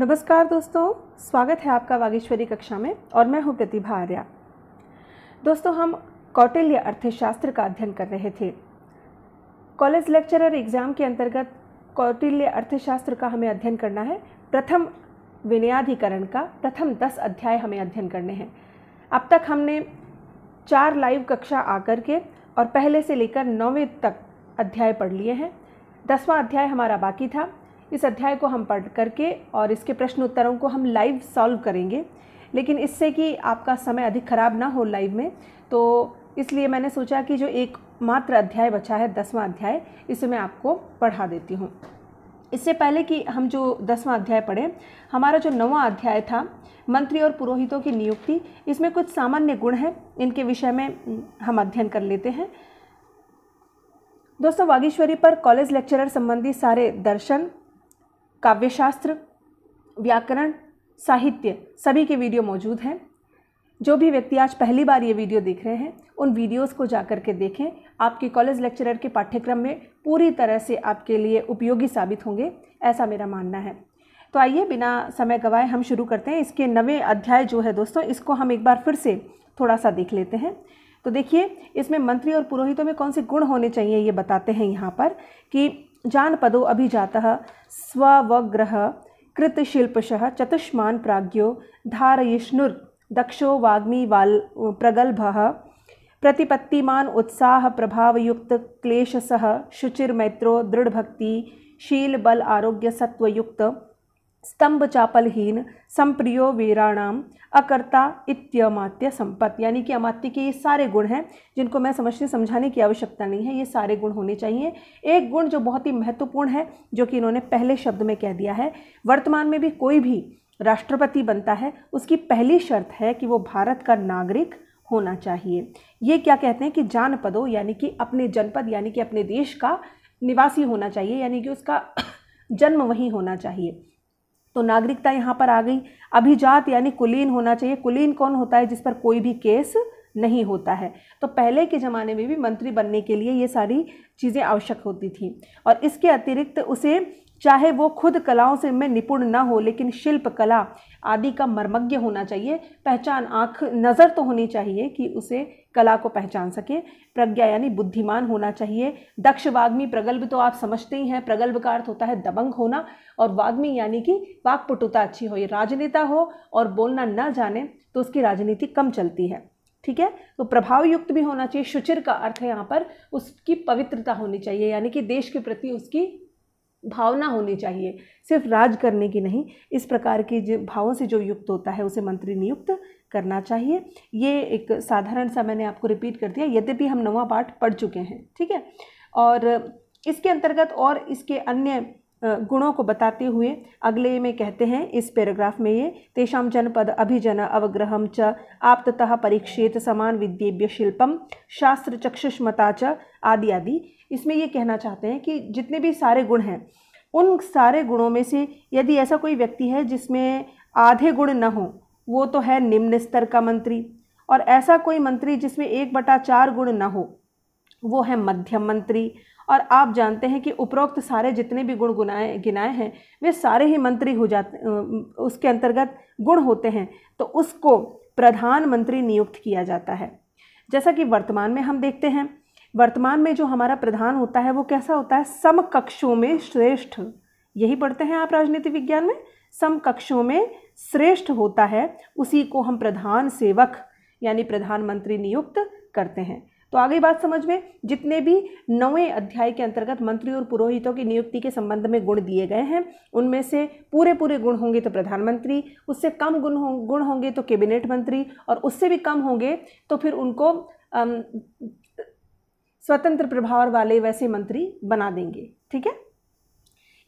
नमस्कार दोस्तों स्वागत है आपका बागेश्वरी कक्षा में और मैं हूं प्रतिभा आर्या दोस्तों हम कौटिल्य अर्थशास्त्र का अध्ययन कर रहे थे कॉलेज लेक्चरर एग्ज़ाम के अंतर्गत कौटिल्य अर्थशास्त्र का हमें अध्ययन करना है प्रथम विनयाधिकरण का प्रथम दस अध्याय हमें अध्ययन करने हैं अब तक हमने चार लाइव कक्षा आकर के और पहले से लेकर नौवें तक अध्याय पढ़ लिए हैं दसवां अध्याय हमारा बाकी था इस अध्याय को हम पढ़ करके और इसके प्रश्न उत्तरों को हम लाइव सॉल्व करेंगे लेकिन इससे कि आपका समय अधिक खराब ना हो लाइव में तो इसलिए मैंने सोचा कि जो एक मात्र अध्याय बचा है दसवां अध्याय इसे मैं आपको पढ़ा देती हूँ इससे पहले कि हम जो दसवां अध्याय पढ़ें हमारा जो नवा अध्याय था मंत्री और पुरोहितों की नियुक्ति इसमें कुछ सामान्य गुण हैं इनके विषय में हम अध्ययन कर लेते हैं दोस्तों वागीश्वरी पर कॉलेज लेक्चरर संबंधी सारे दर्शन काव्यशास्त्र व्याकरण साहित्य सभी के वीडियो मौजूद हैं जो भी व्यक्ति आज पहली बार ये वीडियो देख रहे हैं उन वीडियोस को जा कर के देखें आपके कॉलेज लेक्चरर के पाठ्यक्रम में पूरी तरह से आपके लिए उपयोगी साबित होंगे ऐसा मेरा मानना है तो आइए बिना समय गवाए हम शुरू करते हैं इसके नवे अध्याय जो है दोस्तों इसको हम एक बार फिर से थोड़ा सा देख लेते हैं तो देखिए इसमें मंत्री और पुरोहितों में कौन से गुण होने चाहिए ये बताते हैं यहाँ पर कि जानपदो जाता स्वग्रह कृतशिल्पश चतुष्मा प्राज्ञो धारयिष्णुर् दक्षो वाग्मी वाल प्रगलभ प्रतिपत्तिमान उत्साह प्रभावयुक्त क्लेशसह शुचिर्मैत्रो दृढ़भक्ति शील बल आरोग्य सत्वयुक्त स्तंभ चापलहीन संप्रियो वीराणाम अकर्ता इत्यमात्य संपत्त यानी कि अमात्य के ये सारे गुण हैं जिनको मैं समझने समझाने की आवश्यकता नहीं है ये सारे गुण होने चाहिए एक गुण जो बहुत ही महत्वपूर्ण है जो कि इन्होंने पहले शब्द में कह दिया है वर्तमान में भी कोई भी राष्ट्रपति बनता है उसकी पहली शर्त है कि वो भारत का नागरिक होना चाहिए ये क्या कहते हैं कि जानपदों यानी कि अपने जनपद यानी कि अपने देश का निवासी होना चाहिए यानी कि उसका जन्म वहीं होना चाहिए तो नागरिकता यहाँ पर आ गई अभिजात यानी कुलीन होना चाहिए कुलीन कौन होता है जिस पर कोई भी केस नहीं होता है तो पहले के ज़माने में भी मंत्री बनने के लिए ये सारी चीज़ें आवश्यक होती थी और इसके अतिरिक्त उसे चाहे वो खुद कलाओं से में निपुण ना हो लेकिन शिल्प कला आदि का मर्मज्ञ होना चाहिए पहचान आँख नज़र तो होनी चाहिए कि उसे कला को पहचान सके प्रज्ञा यानी बुद्धिमान होना चाहिए दक्ष वाग्मी प्रगल्भ तो आप समझते ही हैं प्रगल्भ का अर्थ होता है दबंग होना और वाग्मी यानी कि वाकपटुता अच्छी हो ये राजनेता हो और बोलना न जाने तो उसकी राजनीति कम चलती है ठीक है तो प्रभाव युक्त भी होना चाहिए शुचिर का अर्थ है यहाँ पर उसकी पवित्रता होनी चाहिए यानी कि देश के प्रति उसकी भावना होनी चाहिए सिर्फ राज करने की नहीं इस प्रकार जो भावों से जो युक्त होता है उसे मंत्री नियुक्त करना चाहिए ये एक साधारण सा मैंने आपको रिपीट कर दिया यद्यपि हम नवा पाठ पढ़ चुके हैं ठीक है और इसके अंतर्गत और इसके अन्य गुणों को बताते हुए अगले में कहते हैं इस पैराग्राफ में ये तेषा जनपद अभिजन अवग्रहम च आप्तः परीक्षेत समान विद्येभ्य शिल्पम शास्त्र चक्षुष्मता च आदि आदि इसमें ये कहना चाहते हैं कि जितने भी सारे गुण हैं उन सारे गुणों में से यदि ऐसा कोई व्यक्ति है जिसमें आधे गुण न हों वो तो है निम्न स्तर का मंत्री और ऐसा कोई मंत्री जिसमें एक बटा चार गुण ना हो वो है मध्यम मंत्री और आप जानते हैं कि उपरोक्त सारे जितने भी गुण गुनाए गिनाए हैं वे सारे ही मंत्री हो जाते उसके अंतर्गत गुण होते हैं तो उसको प्रधानमंत्री नियुक्त किया जाता है जैसा कि वर्तमान में हम देखते हैं वर्तमान में जो हमारा प्रधान होता है वो कैसा होता है समकक्षों में श्रेष्ठ यही पढ़ते हैं आप राजनीति विज्ञान में समकक्षों में श्रेष्ठ होता है उसी को हम प्रधान सेवक यानी प्रधानमंत्री नियुक्त करते हैं तो आगे बात समझ में जितने भी नौवें अध्याय के अंतर्गत मंत्री और पुरोहितों की नियुक्ति के संबंध में गुण दिए गए हैं उनमें से पूरे पूरे गुण होंगे तो प्रधानमंत्री उससे कम गुण हो गुण होंगे तो कैबिनेट मंत्री और उससे भी कम होंगे तो फिर उनको स्वतंत्र प्रभाव वाले वैसे मंत्री बना देंगे ठीक है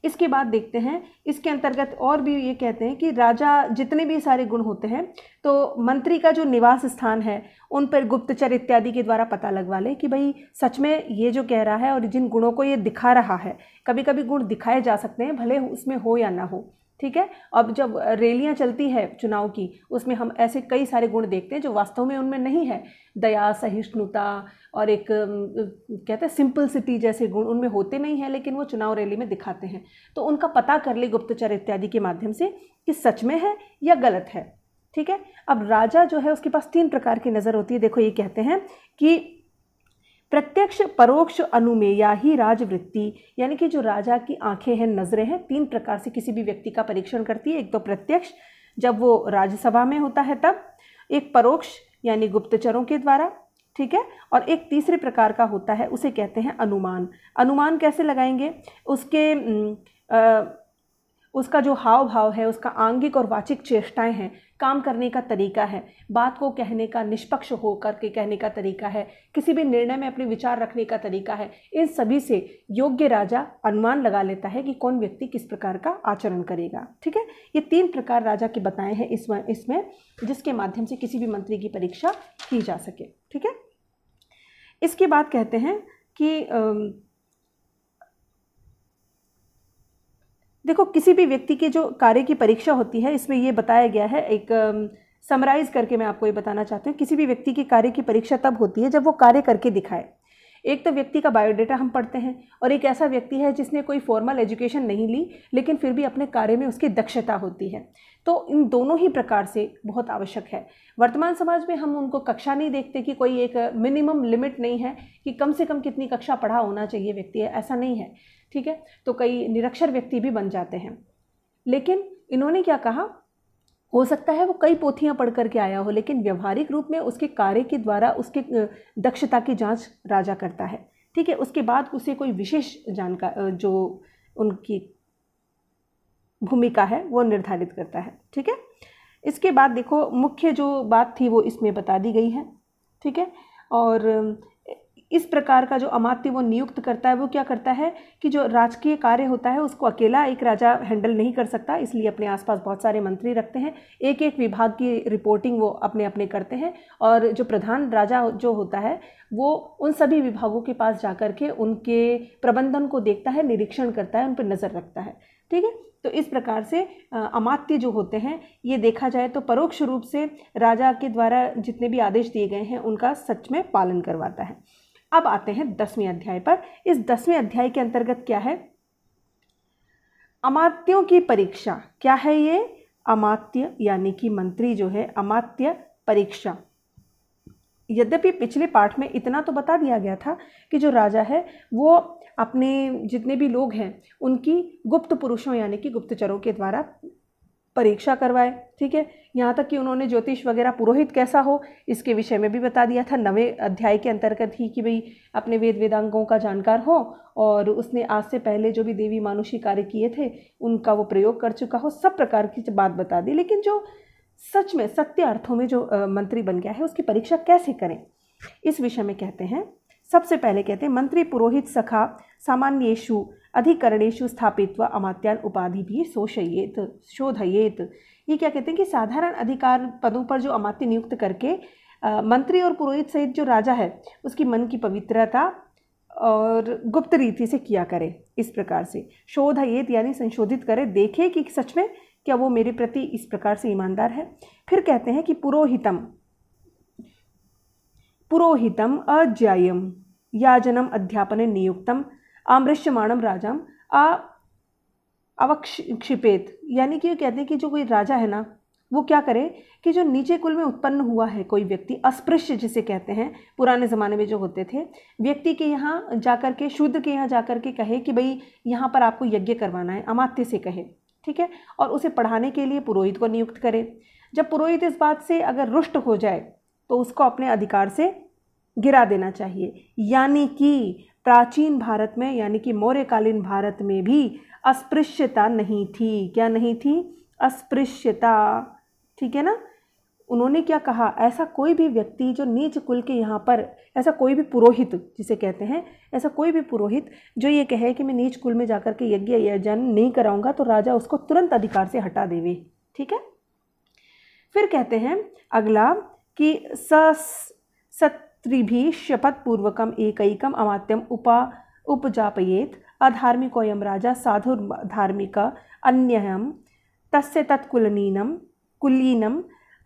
इसके बाद देखते हैं इसके अंतर्गत और भी ये कहते हैं कि राजा जितने भी सारे गुण होते हैं तो मंत्री का जो निवास स्थान है उन पर गुप्तचर इत्यादि के द्वारा पता लगवा लें कि भाई सच में ये जो कह रहा है और जिन गुणों को ये दिखा रहा है कभी कभी गुण दिखाए जा सकते हैं भले उसमें हो या ना हो ठीक है अब जब रैलियाँ चलती है चुनाव की उसमें हम ऐसे कई सारे गुण देखते हैं जो वास्तव में उनमें नहीं है दया सहिष्णुता और एक कहते हैं सिंपल सिटी जैसे गुण उनमें होते नहीं हैं लेकिन वो चुनाव रैली में दिखाते हैं तो उनका पता कर ले गुप्तचर इत्यादि के माध्यम से कि सच में है या गलत है ठीक है अब राजा जो है उसके पास तीन प्रकार की नज़र होती है देखो ये कहते हैं कि प्रत्यक्ष परोक्ष अनुमेया ही राजवृत्ति यानी कि जो राजा की आंखें हैं नज़रें हैं तीन प्रकार से किसी भी व्यक्ति का परीक्षण करती है एक तो प्रत्यक्ष जब वो राज्यसभा में होता है तब एक परोक्ष यानी गुप्तचरों के द्वारा ठीक है और एक तीसरे प्रकार का होता है उसे कहते हैं अनुमान अनुमान कैसे लगाएंगे उसके आ, उसका जो हाव भाव है उसका आंगिक और वाचिक चेष्टाएं हैं काम करने का तरीका है बात को कहने का निष्पक्ष होकर के कहने का तरीका है किसी भी निर्णय में अपने विचार रखने का तरीका है इन सभी से योग्य राजा अनुमान लगा लेता है कि कौन व्यक्ति किस प्रकार का आचरण करेगा ठीक है ये तीन प्रकार राजा के बताए हैं इस इसमें जिसके माध्यम से किसी भी मंत्री की परीक्षा की जा सके ठीक है इसके बाद कहते हैं कि देखो किसी भी व्यक्ति के जो कार्य की परीक्षा होती है इसमें ये बताया गया है एक समराइज करके मैं आपको ये बताना चाहती हूँ किसी भी व्यक्ति के कार्य की परीक्षा तब होती है जब वो कार्य करके दिखाए एक तो व्यक्ति का बायोडाटा हम पढ़ते हैं और एक ऐसा व्यक्ति है जिसने कोई फॉर्मल एजुकेशन नहीं ली लेकिन फिर भी अपने कार्य में उसकी दक्षता होती है तो इन दोनों ही प्रकार से बहुत आवश्यक है वर्तमान समाज में हम उनको कक्षा नहीं देखते कि कोई एक मिनिमम लिमिट नहीं है कि कम से कम कितनी कक्षा पढ़ा होना चाहिए व्यक्ति है ऐसा नहीं है ठीक है तो कई निरक्षर व्यक्ति भी बन जाते हैं लेकिन इन्होंने क्या कहा हो सकता है वो कई पोथियाँ पढ़ करके आया हो लेकिन व्यवहारिक रूप में उसके कार्य के द्वारा उसके दक्षता की जांच राजा करता है ठीक है उसके बाद उसे कोई विशेष जानकार जो उनकी भूमिका है वो निर्धारित करता है ठीक है इसके बाद देखो मुख्य जो बात थी वो इसमें बता दी गई है ठीक है और इस प्रकार का जो अमात्य वो नियुक्त करता है वो क्या करता है कि जो राजकीय कार्य होता है उसको अकेला एक राजा हैंडल नहीं कर सकता इसलिए अपने आसपास बहुत सारे मंत्री रखते हैं एक एक विभाग की रिपोर्टिंग वो अपने अपने करते हैं और जो प्रधान राजा जो होता है वो उन सभी विभागों के पास जा कर के उनके प्रबंधन को देखता है निरीक्षण करता है उन पर नज़र रखता है ठीक है तो इस प्रकार से अमात्य जो होते हैं ये देखा जाए तो परोक्ष रूप से राजा के द्वारा जितने भी आदेश दिए गए हैं उनका सच में पालन करवाता है अब आते हैं दसवें अध्याय पर इस दसवें अध्याय के अंतर्गत क्या है अमात्यों की परीक्षा क्या है ये अमात्य यानी कि मंत्री जो है अमात्य परीक्षा यद्यपि पिछले पाठ में इतना तो बता दिया गया था कि जो राजा है वो अपने जितने भी लोग हैं उनकी गुप्त पुरुषों यानी कि गुप्तचरों के द्वारा परीक्षा करवाए ठीक है यहाँ तक कि उन्होंने ज्योतिष वगैरह पुरोहित कैसा हो इसके विषय में भी बता दिया था नवे अध्याय के अंतर्गत ही कि भाई अपने वेद वेदांगों का जानकार हो और उसने आज से पहले जो भी देवी मानुषी कार्य किए थे उनका वो प्रयोग कर चुका हो सब प्रकार की बात बता दी लेकिन जो सच में सत्य अर्थों में जो मंत्री बन गया है उसकी परीक्षा कैसे करें इस विषय में कहते हैं सबसे पहले कहते हैं मंत्री पुरोहित सखा सामान्येशु अधिकरणेशु स्थापित्व अमात्यान उपाधि भी शोषयेत शोधयेत ये क्या कहते हैं कि साधारण अधिकार पदों पर जो अमात्य नियुक्त करके आ, मंत्री और पुरोहित सहित जो राजा है उसकी मन की पवित्रता और गुप्त रीति से किया करे इस प्रकार से शोध ये यानी संशोधित करे देखे कि सच में क्या वो मेरे प्रति इस प्रकार से ईमानदार है फिर कहते हैं कि पुरोहितम पुरोहितम अज्यायम याजनम अध्यापने नियुक्तम आमृश्यमाणम राजम आ अवक्षिपेत यानी कि ये कहते हैं कि जो कोई राजा है ना वो क्या करे कि जो नीचे कुल में उत्पन्न हुआ है कोई व्यक्ति अस्पृश्य जिसे कहते हैं पुराने ज़माने में जो होते थे व्यक्ति के यहाँ जाकर के शुद्ध के यहाँ जाकर के कहे कि भाई यहाँ पर आपको यज्ञ करवाना है अमात्य से कहे ठीक है और उसे पढ़ाने के लिए पुरोहित को नियुक्त करे जब पुरोहित इस बात से अगर रुष्ट हो जाए तो उसको अपने अधिकार से गिरा देना चाहिए यानी कि प्राचीन भारत में यानी कि मौर्यकालीन भारत में भी अस्पृश्यता नहीं थी क्या नहीं थी अस्पृश्यता ठीक है ना उन्होंने क्या कहा ऐसा कोई भी व्यक्ति जो नीच कुल के यहाँ पर ऐसा कोई भी पुरोहित जिसे कहते हैं ऐसा कोई भी पुरोहित जो ये कहे कि मैं नीच कुल में जाकर के यज्ञ यजन नहीं कराऊंगा तो राजा उसको तुरंत अधिकार से हटा देवे ठीक है फिर कहते हैं अगला कि स सत्रिभि शपथ पूर्वकम एकम अमात्यम उपा उपजापयेत अधार्मिकोऽयं राजा साधुर्धार्मिक अन्यहं तस्य तत्कुलनीनं कुल्लीनम्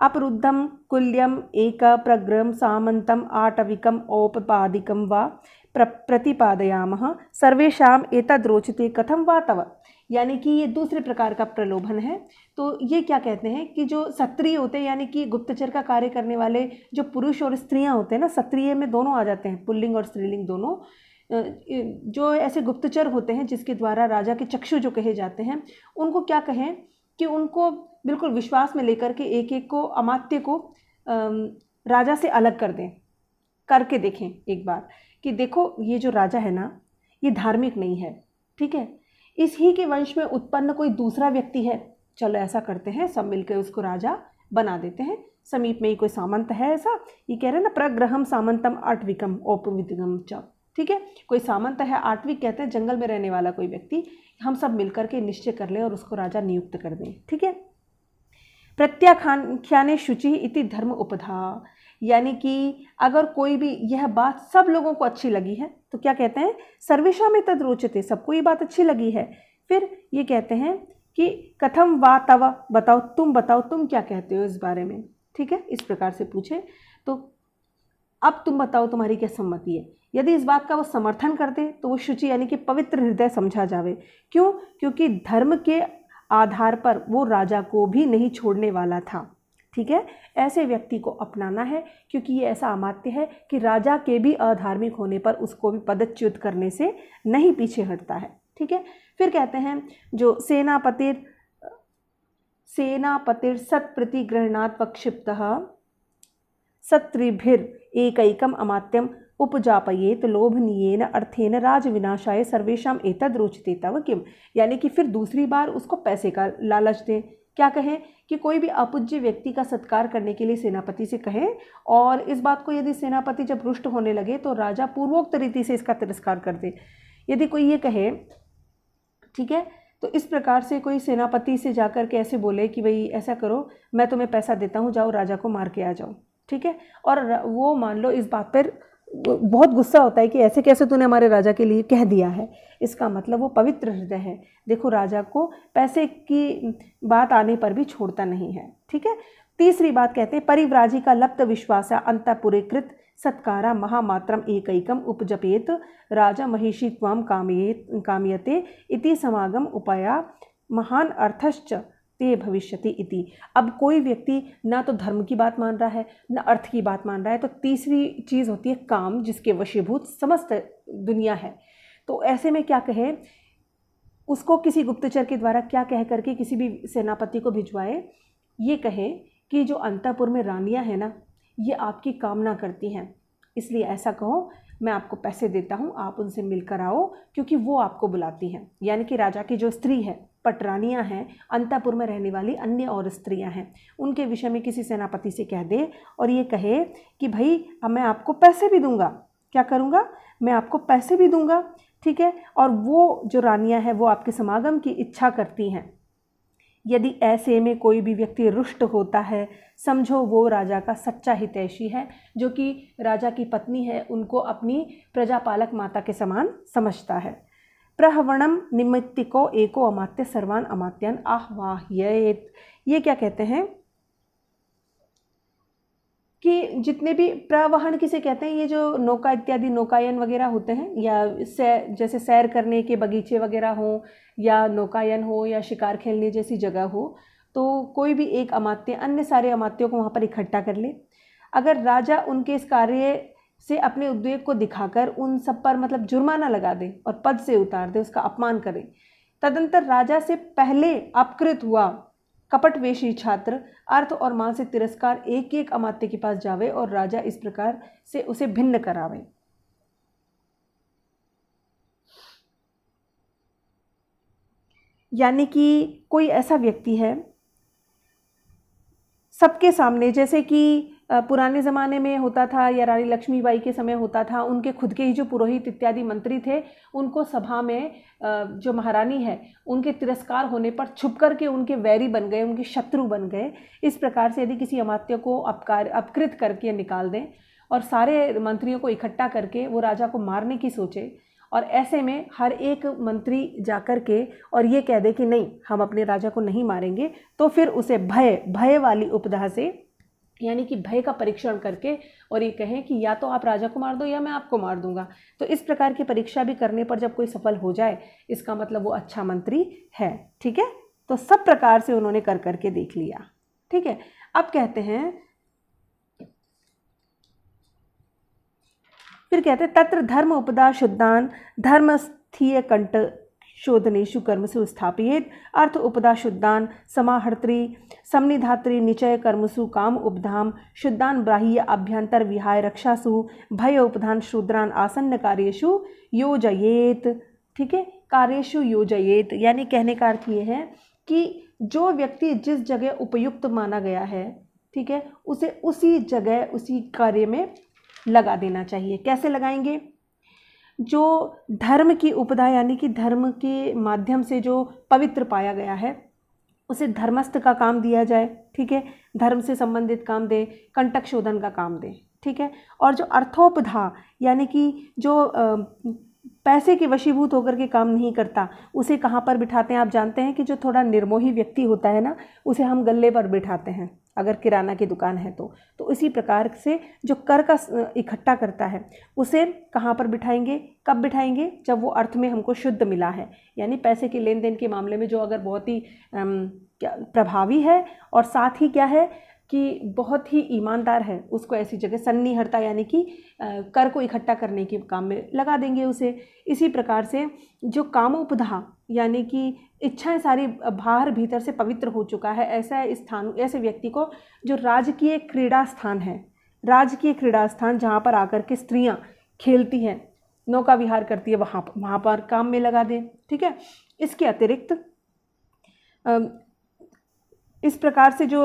अपरुद्धं कुल्यम् एकप्रग्रं सामन्तम् आटविकम् औपपादिकं वा प्र प्रतिपादयामः सर्वेशा एतद् रोचते कथम वा तव यानी कि ये दूसरे प्रकार का प्रलोभन है तो ये क्या कहते हैं कि जो सत्रिय होते हैं यानी कि गुप्तचर का कार्य करने वाले जो पुरुष और स्त्रियां होते हैं ना सत्रिय में दोनों आ जाते हैं पुल्लिंग और स्त्रीलिंग दोनों जो ऐसे गुप्तचर होते हैं जिसके द्वारा राजा के चक्षु जो कहे जाते हैं उनको क्या कहें कि उनको बिल्कुल विश्वास में लेकर के एक एक को अमात्य को राजा से अलग कर दें करके देखें एक बार कि देखो ये जो राजा है ना ये धार्मिक नहीं है ठीक है इस ही के वंश में उत्पन्न कोई दूसरा व्यक्ति है चलो ऐसा करते हैं सब मिलकर उसको राजा बना देते हैं समीप में ही कोई सामंत है ऐसा ये कह रहे हैं ना प्रग्रहम सामंतम अटविकम औपविकम च ठीक है कोई सामंत है आठवीं कहते हैं जंगल में रहने वाला कोई व्यक्ति हम सब मिलकर के निश्चय कर लें और उसको राजा नियुक्त कर दें ठीक है प्रत्याख्याने शुचि इति धर्म उपधा यानी कि अगर कोई भी यह बात सब लोगों को अच्छी लगी है तो क्या कहते हैं सर्वेशा में तद रोचते सबको ये बात अच्छी लगी है फिर ये कहते हैं कि कथम वा तवा बताओ तुम बताओ तुम क्या कहते हो इस बारे में ठीक है इस प्रकार से पूछे तो अब तुम बताओ तुम्हारी क्या सम्मति है यदि इस बात का वो समर्थन कर दे तो वो शुचि यानी कि पवित्र हृदय समझा जावे क्यों क्योंकि धर्म के आधार पर वो राजा को भी नहीं छोड़ने वाला था ठीक है ऐसे व्यक्ति को अपनाना है क्योंकि ये ऐसा अमात्य है कि राजा के भी अधार्मिक होने पर उसको भी पदच्युत करने से नहीं पीछे हटता है ठीक है फिर कहते हैं जो सेनापतिर सेनापतिर ग्रहणात् प्रक्षिप्त सत्रिभिर एकैकम अमात्यम उपजापयेत लोभनीयन अर्थेन विनाशाए सर्वेशम एतद रोचते तव किम यानी कि फिर दूसरी बार उसको पैसे का लालच दें क्या कहें कि कोई भी अपूज्य व्यक्ति का सत्कार करने के लिए सेनापति से कहें और इस बात को यदि सेनापति जब रुष्ट होने लगे तो राजा पूर्वोक्त रीति से इसका तिरस्कार कर दे यदि कोई ये कहे ठीक है तो इस प्रकार से कोई सेनापति से जाकर के ऐसे बोले कि भाई ऐसा करो मैं तुम्हें पैसा देता हूँ जाओ राजा को मार के आ जाओ ठीक है और वो मान लो इस बात पर बहुत गुस्सा होता है कि ऐसे कैसे तूने हमारे राजा के लिए कह दिया है इसका मतलब वो पवित्र हृदय है देखो राजा को पैसे की बात आने पर भी छोड़ता नहीं है ठीक है तीसरी बात कहते हैं परिव्राजी का लप्त विश्वास अंतपुरेकृत सत्कारा महामात्रम एकैकम उपजपेत राजा महिषी ताम कामये कामयते इति समागम उपाया महान अर्थश्च ते भविष्यति इति अब कोई व्यक्ति ना तो धर्म की बात मान रहा है ना अर्थ की बात मान रहा है तो तीसरी चीज़ होती है काम जिसके वशीभूत समस्त दुनिया है तो ऐसे में क्या कहें उसको किसी गुप्तचर के द्वारा क्या कह करके किसी भी सेनापति को भिजवाए ये कहें कि जो अंतापुर में रानियाँ हैं ना ये आपकी कामना करती हैं इसलिए ऐसा कहो मैं आपको पैसे देता हूँ आप उनसे मिलकर आओ क्योंकि वो आपको बुलाती हैं यानी कि राजा की जो स्त्री है पटरानियाँ हैं अंतापुर में रहने वाली अन्य और स्त्रियाँ हैं उनके विषय में किसी सेनापति से कह दे और ये कहे कि भाई अब मैं आपको पैसे भी दूंगा क्या करूँगा मैं आपको पैसे भी दूंगा ठीक है और वो जो रानियाँ हैं वो आपके समागम की इच्छा करती हैं यदि ऐसे में कोई भी व्यक्ति रुष्ट होता है समझो वो राजा का सच्चा हितैषी है जो कि राजा की पत्नी है उनको अपनी प्रजापालक माता के समान समझता है प्रहवणम निमित्तिको एको अमात्य सर्वान अमात्यान आह्वाह्येत ये क्या कहते हैं कि जितने भी प्रवहन किसे कहते हैं ये जो नौका इत्यादि नौकायन वगैरह होते हैं या सैर जैसे सैर करने के बगीचे वगैरह हो या नौकायन हो या शिकार खेलने जैसी जगह हो तो कोई भी एक अमात्य अन्य सारे अमात्यों को वहाँ पर इकट्ठा कर ले अगर राजा उनके इस कार्य से अपने उद्वेग को दिखाकर उन सब पर मतलब जुर्माना लगा दे और पद से उतार दे उसका अपमान करे तदंतर राजा से पहले अपकृत हुआ कपटवेशी छात्र अर्थ और मां से तिरस्कार एक एक अमात्य के पास जावे और राजा इस प्रकार से उसे भिन्न करावे यानी कि कोई ऐसा व्यक्ति है सबके सामने जैसे कि पुराने ज़माने में होता था या रानी लक्ष्मीबाई के समय होता था उनके खुद के ही जो पुरोहित इत्यादि मंत्री थे उनको सभा में जो महारानी है उनके तिरस्कार होने पर छुप कर के उनके वैरी बन गए उनके शत्रु बन गए इस प्रकार से यदि किसी अमात्य को अपकार अपकृत करके निकाल दें और सारे मंत्रियों को इकट्ठा करके वो राजा को मारने की सोचे और ऐसे में हर एक मंत्री जा कर के और ये कह दे कि नहीं हम अपने राजा को नहीं मारेंगे तो फिर उसे भय भय वाली उपधा से यानी कि भय का परीक्षण करके और ये कहें कि या तो आप राजा को मार दो या मैं आपको मार दूंगा तो इस प्रकार की परीक्षा भी करने पर जब कोई सफल हो जाए इसका मतलब वो अच्छा मंत्री है ठीक है तो सब प्रकार से उन्होंने कर करके देख लिया ठीक है अब कहते हैं फिर कहते हैं तत्र धर्म उपदा शुद्धान धर्म स्थीय कंट शोधनेशु कर्मसु स्थापित अर्थ उपदा शुद्धान समाहर्त्री समनिधात्री निचय कर्मसु काम उपधाम शुद्धान ब्राह्य अभ्यंतर विहाय रक्षासु भय उपधान शूद्रान आसन्न कार्येशु योजयेत ठीक है कार्यशु योजयेत यानी कहने का अर्थ ये है कि जो व्यक्ति जिस जगह उपयुक्त माना गया है ठीक है उसे उसी जगह उसी कार्य में लगा देना चाहिए कैसे लगाएंगे जो धर्म की उपधा यानी कि धर्म के माध्यम से जो पवित्र पाया गया है उसे धर्मस्थ का काम दिया जाए ठीक है धर्म से संबंधित काम दे कंटक शोधन का काम दे ठीक है और जो अर्थोपधा यानी कि जो पैसे के वशीभूत होकर के काम नहीं करता उसे कहाँ पर बिठाते हैं आप जानते हैं कि जो थोड़ा निर्मोही व्यक्ति होता है ना उसे हम गले पर बिठाते हैं अगर किराना की दुकान है तो तो इसी प्रकार से जो कर का इकट्ठा करता है उसे कहाँ पर बिठाएंगे कब बिठाएंगे जब वो अर्थ में हमको शुद्ध मिला है यानी पैसे के लेन देन के मामले में जो अगर बहुत ही प्रभावी है और साथ ही क्या है कि बहुत ही ईमानदार है उसको ऐसी जगह सन्नीहरता यानी कि कर को इकट्ठा करने के काम में लगा देंगे उसे इसी प्रकार से जो कामोपधा यानी कि इच्छाएं सारी बाहर भीतर से पवित्र हो चुका है ऐसा स्थान ऐसे व्यक्ति को जो राजकीय क्रीड़ा स्थान है राजकीय क्रीड़ा स्थान जहाँ पर आकर के स्त्रियाँ खेलती हैं नौका विहार करती है वहाँ वहाँ पर काम में लगा दें ठीक है इसके अतिरिक्त इस प्रकार से जो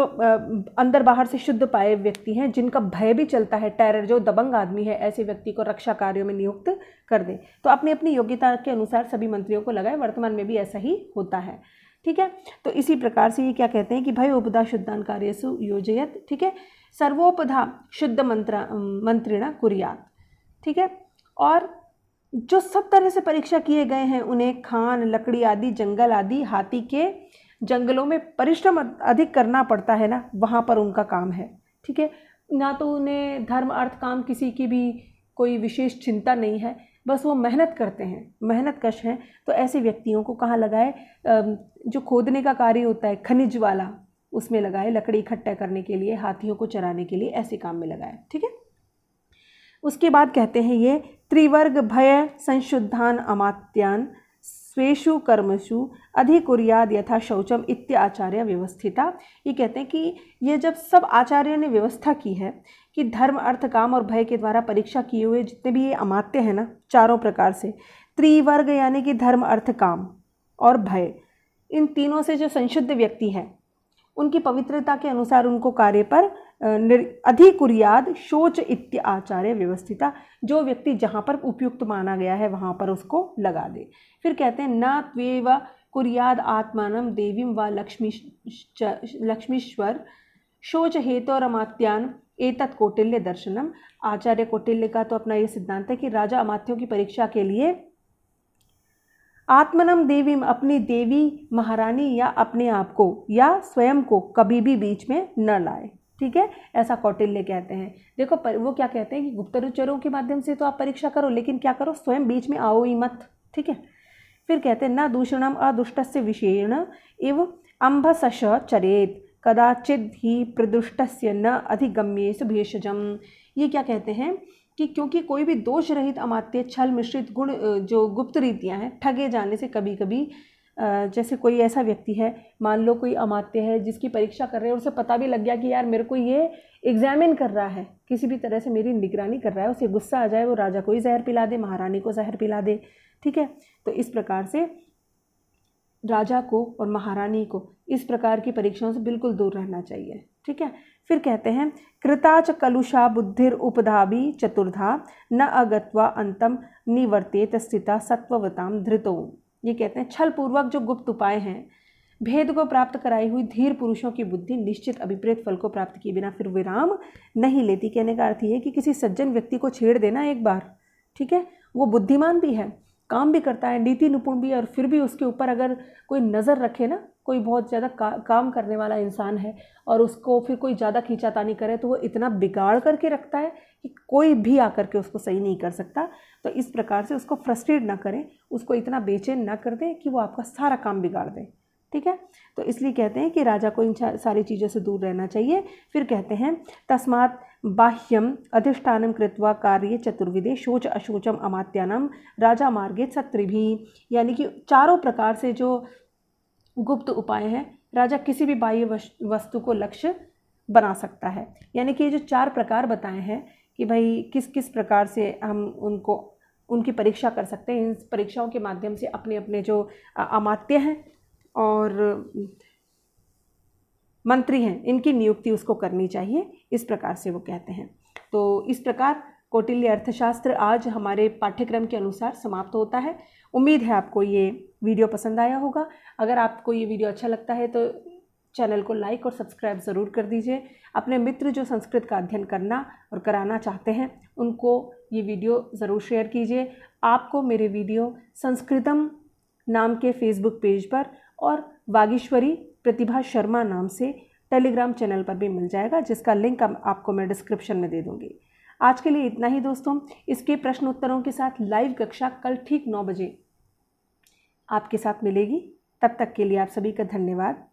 अंदर बाहर से शुद्ध पाए व्यक्ति हैं जिनका भय भी चलता है टेरर जो दबंग आदमी है ऐसे व्यक्ति को रक्षा कार्यों में नियुक्त कर दें तो अपनी अपनी योग्यता के अनुसार सभी मंत्रियों को लगाए वर्तमान में भी ऐसा ही होता है ठीक है तो इसी प्रकार से ये क्या कहते हैं कि भय उपदा शुद्धान कार्य सुयोजयत ठीक है सर्वोपधा शुद्ध मंत्र मंत्रिणा कुरियात ठीक है और जो सब तरह से परीक्षा किए गए हैं उन्हें खान लकड़ी आदि जंगल आदि हाथी के जंगलों में परिश्रम अधिक करना पड़ता है ना वहाँ पर उनका काम है ठीक है ना तो उन्हें धर्म अर्थ काम किसी की भी कोई विशेष चिंता नहीं है बस वो मेहनत करते हैं मेहनत कश हैं तो ऐसे व्यक्तियों को कहाँ लगाए जो खोदने का कार्य होता है खनिज वाला उसमें लगाए लकड़ी इकट्ठा करने के लिए हाथियों को चराने के लिए ऐसे काम में लगाए ठीक है उसके बाद कहते हैं ये त्रिवर्ग भय संशुद्धान अमात्यान स्वेशु कर्मशु अधिकुर्याद यथा शौचम इत्य आचार्य व्यवस्थिता ये कहते हैं कि ये जब सब आचार्यों ने व्यवस्था की है कि धर्म अर्थ काम और भय के द्वारा परीक्षा किए हुए जितने भी ये अमात्य हैं ना चारों प्रकार से त्रिवर्ग यानी कि धर्म अर्थ काम और भय इन तीनों से जो संशुद्ध व्यक्ति हैं उनकी पवित्रता के अनुसार उनको कार्य पर अधिकुरियाद शोच इत्य आचार्य व्यवस्थिता जो व्यक्ति जहाँ पर उपयुक्त माना गया है वहाँ पर उसको लगा दे फिर कहते हैं न त्वेव कुरियाद आत्मान देवीम व लक्ष्मी लक्ष्मीश्वर शोच ए एतत् कौटिल्य दर्शनम आचार्य कौटिल्य का तो अपना ये सिद्धांत है कि राजा अमात्यों की परीक्षा के लिए आत्मनम देवी अपनी देवी महारानी या अपने आप को या स्वयं को कभी भी बीच में न लाए ठीक है ऐसा कौटिल्य कहते हैं देखो पर वो क्या कहते हैं कि गुप्तरुचरों के माध्यम से तो आप परीक्षा करो लेकिन क्या करो स्वयं बीच में आओ ही मत ठीक है फिर कहते हैं न दूषणम अदुष्ट से विषेण इव अम्भसश चरेत कदाचित ही प्रदुष्ट न अधिगम्येश भेषजम ये क्या कहते हैं कि क्योंकि कोई भी दोष रहित अमात्य छल मिश्रित गुण जो गुप्त रीतियाँ हैं ठगे जाने से कभी कभी जैसे कोई ऐसा व्यक्ति है मान लो कोई अमात्य है जिसकी परीक्षा कर रहे हैं उसे पता भी लग गया कि यार मेरे को ये एग्जामिन कर रहा है किसी भी तरह से मेरी निगरानी कर रहा है उसे गुस्सा आ जाए वो राजा को ही जहर पिला दे महारानी को जहर पिला दे ठीक है तो इस प्रकार से राजा को और महारानी को इस प्रकार की परीक्षाओं से बिल्कुल दूर रहना चाहिए ठीक है फिर कहते हैं कृताच कलुषा बुद्धिर उपधाभी चतुर्धा न अगत्वा अंतम निवर्तेत स्थिता सत्ववताम धृतो ये कहते हैं छल पूर्वक जो गुप्त उपाय हैं भेद को प्राप्त कराई हुई धीर पुरुषों की बुद्धि निश्चित अभिप्रेत फल को प्राप्त किए बिना फिर विराम नहीं लेती कहने का अर्थ ये कि किसी सज्जन व्यक्ति को छेड़ देना एक बार ठीक है वो बुद्धिमान भी है काम भी करता है नीति निपुण भी और फिर भी उसके ऊपर अगर कोई नज़र रखे ना कोई बहुत ज़्यादा का, काम करने वाला इंसान है और उसको फिर कोई ज़्यादा खींचातानी करे तो वो इतना बिगाड़ करके रखता है कि कोई भी आकर के उसको सही नहीं कर सकता तो इस प्रकार से उसको फ्रस्ट्रेट ना करें उसको इतना बेचैन ना कर दें कि वो आपका सारा काम बिगाड़ दें ठीक है तो इसलिए कहते हैं कि राजा को इन सारी चीज़ों से दूर रहना चाहिए फिर कहते हैं तस्मात बाह्यम अधिष्ठान कृत्वा कार्य चतुर्विदे शोच अशोचम अमात्यानम राजा मार्गे सत्रिभी यानी कि चारों प्रकार से जो गुप्त उपाय हैं राजा किसी भी बाह्य वस्तु को लक्ष्य बना सकता है यानी कि ये जो चार प्रकार बताए हैं कि भाई किस किस प्रकार से हम उनको उनकी परीक्षा कर सकते हैं इन परीक्षाओं के माध्यम से अपने अपने जो अमात्य हैं और मंत्री हैं इनकी नियुक्ति उसको करनी चाहिए इस प्रकार से वो कहते हैं तो इस प्रकार कौटिल्य अर्थशास्त्र आज हमारे पाठ्यक्रम के अनुसार समाप्त होता है उम्मीद है आपको ये वीडियो पसंद आया होगा अगर आपको ये वीडियो अच्छा लगता है तो चैनल को लाइक और सब्सक्राइब ज़रूर कर दीजिए अपने मित्र जो संस्कृत का अध्ययन करना और कराना चाहते हैं उनको ये वीडियो ज़रूर शेयर कीजिए आपको मेरे वीडियो संस्कृतम नाम के फेसबुक पेज पर और वागीश्वरी प्रतिभा शर्मा नाम से टेलीग्राम चैनल पर भी मिल जाएगा जिसका लिंक आपको मैं डिस्क्रिप्शन में दे दूँगी आज के लिए इतना ही दोस्तों इसके प्रश्न उत्तरों के साथ लाइव कक्षा कल ठीक नौ बजे आपके साथ मिलेगी तब तक के लिए आप सभी का धन्यवाद